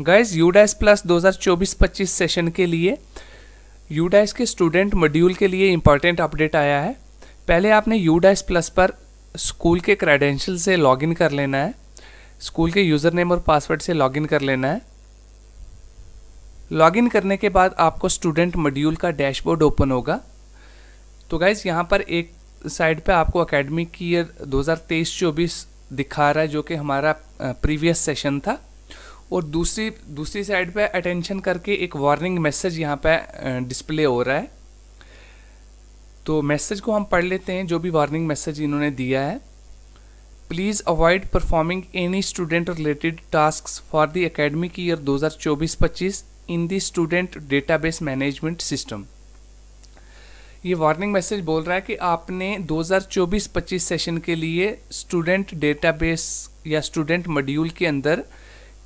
guys UDISE plus 2024-25 session के लिए UDISE के स्टूडेंट मॉड्यूल के लिए इंपॉर्टेंट अपडेट आया है पहले आपने यूडाइस प्लस पर स्कूल के क्रेडेंशियल से लॉगिन कर लेना है स्कूल के यूज़र नेम और पासवर्ड से लॉगिन कर लेना है लॉगिन करने के बाद आपको स्टूडेंट मॉड्यूल का डैशबोर्ड ओपन होगा तो गाइज़ यहाँ पर एक साइड पे आपको अकेडमिक ईयर 2023-24 दिखा रहा है जो कि हमारा प्रीवियस सेशन था और दूसरी दूसरी साइड पे अटेंशन करके एक वार्निंग मैसेज यहाँ पे डिस्प्ले हो रहा है तो मैसेज को हम पढ़ लेते हैं जो भी वार्निंग मैसेज इन्होंने दिया है please avoid performing any student related task for the academic year 2024-25 in the student database management system ये वार्निंग मैसेज बोल रहा है कि आपने 2024-25 सेशन के लिए स्टूडेंट डेटाबेस या स्टूडेंट मॉड्यूल के अंदर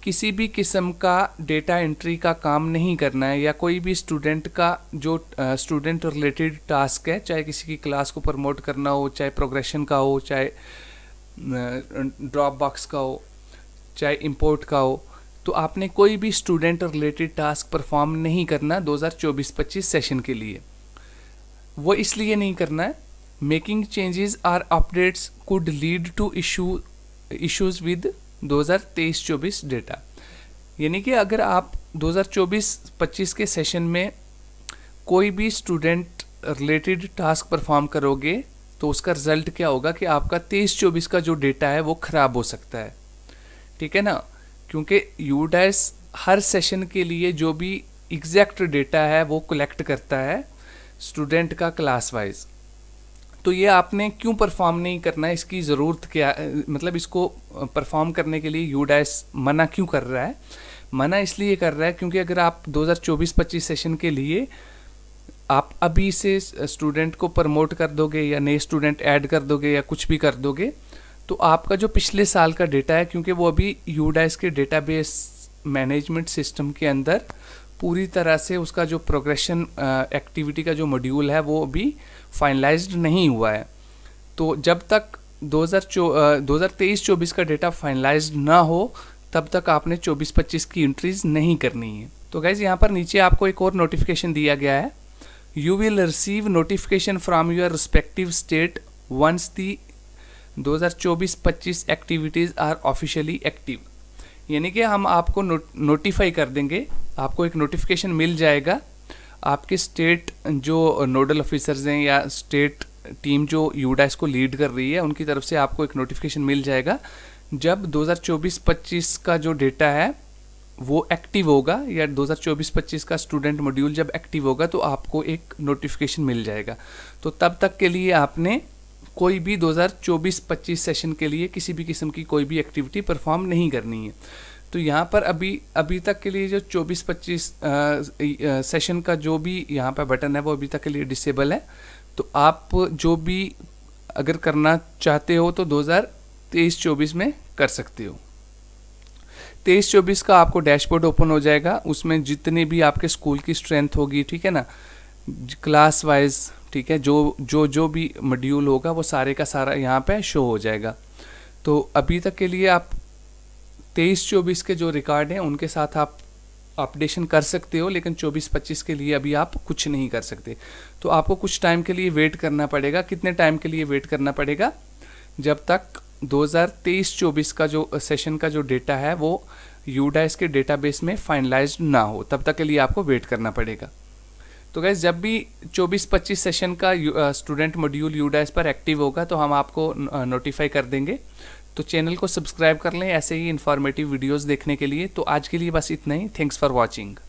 किसी भी किस्म का डेटा एंट्री का काम नहीं करना है या कोई भी स्टूडेंट का जो स्टूडेंट रिलेटेड टास्क है चाहे किसी की क्लास को प्रमोट करना हो चाहे प्रोग्रेशन का हो चाहे ड्रॉप बॉक्स का हो चाहे इंपोर्ट का हो तो आपने कोई भी स्टूडेंट रिलेटेड टास्क परफॉर्म नहीं करना 2024-25 सेशन के लिए वो इसलिए नहीं करना है making changes or updates could lead to issue issues with 2023-24 data यानी कि अगर आप 2024-25 के सेशन में कोई भी स्टूडेंट रिलेटेड टास्क परफॉर्म करोगे तो उसका रिजल्ट क्या होगा कि आपका 23-24 का जो डेटा है वो ख़राब हो सकता है ठीक है ना क्योंकि यूडाइस हर सेशन के लिए जो भी एग्जैक्ट डेटा है वो कलेक्ट करता है स्टूडेंट का क्लास वाइज तो ये आपने क्यों परफॉर्म नहीं करना है इसकी ज़रूरत क्या मतलब इसको परफॉर्म करने के लिए यूडाइस मना क्यों कर रहा है मना इसलिए कर रहा है क्योंकि अगर आप 2024-25 सेशन के लिए आप अभी से स्टूडेंट को प्रमोट कर दोगे या नए स्टूडेंट ऐड कर दोगे या कुछ भी कर दोगे तो आपका जो पिछले साल का डेटा है क्योंकि वो अभी यूडाइस के डेटाबेस मैनेजमेंट सिस्टम के अंदर पूरी तरह से उसका जो प्रोग्रेशन एक्टिविटी uh, का जो मॉड्यूल है वो अभी फाइनलाइज्ड नहीं हुआ है तो जब तक uh, तेईस चौबीस का डेटा फाइनलाइज्ड ना हो तब तक आपने 24-25 की एंट्रीज नहीं करनी है तो गैज़ यहाँ पर नीचे आपको एक और नोटिफिकेशन दिया गया है you will receive notification from your respective state once the 2024-25 activities are officially active यानी कि हम आपको नोटिफाई कर देंगे आपको एक नोटिफिकेशन मिल जाएगा आपके स्टेट जो नोडल ऑफिसर्स हैं या स्टेट टीम जो यूडाइस को लीड कर रही है उनकी तरफ से आपको एक नोटिफिकेशन मिल जाएगा जब 2024-25 का जो डेटा है वो एक्टिव होगा या 2024-25 का स्टूडेंट मॉड्यूल जब एक्टिव होगा तो आपको एक नोटिफिकेशन मिल जाएगा तो तब तक के लिए आपने कोई भी 2024-25 सेशन के लिए किसी भी किस्म की कोई भी एक्टिविटी परफॉर्म नहीं करनी है तो यहाँ पर अभी अभी तक के लिए जो 24-25 सेशन का जो भी यहाँ पर बटन है वो अभी तक के लिए डिसेबल है तो आप जो भी अगर करना चाहते हो तो 2023-24 में कर सकते हो तेईस चौबीस का आपको डैशबोर्ड ओपन हो जाएगा उसमें जितनी भी आपके स्कूल की स्ट्रेंथ होगी ठीक है ना क्लास वाइज ठीक है जो जो जो भी मड्यूल होगा वो सारे का सारा यहाँ पर शो हो जाएगा तो अभी तक के लिए आप तेईस चौबीस के जो रिकॉर्ड हैं उनके साथ आप अपडेशन कर सकते हो लेकिन 24-25 के लिए अभी आप कुछ नहीं कर सकते तो आपको कुछ टाइम के लिए वेट करना पड़ेगा कितने टाइम के लिए वेट करना पड़ेगा जब तक 2023-24 का जो सेशन का जो डेटा है वो यूडाइस के डेटाबेस में फाइनलाइज ना हो तब तक के लिए आपको वेट करना पड़ेगा तो गैस जब भी 24-25 सेशन का स्टूडेंट मॉड्यूल यूडाइस पर एक्टिव होगा तो हम आपको नोटिफाई कर देंगे तो चैनल को सब्सक्राइब कर लें ऐसे ही इन्फॉर्मेटिव वीडियोज़ देखने के लिए तो आज के लिए बस इतना ही थैंक्स फॉर वॉचिंग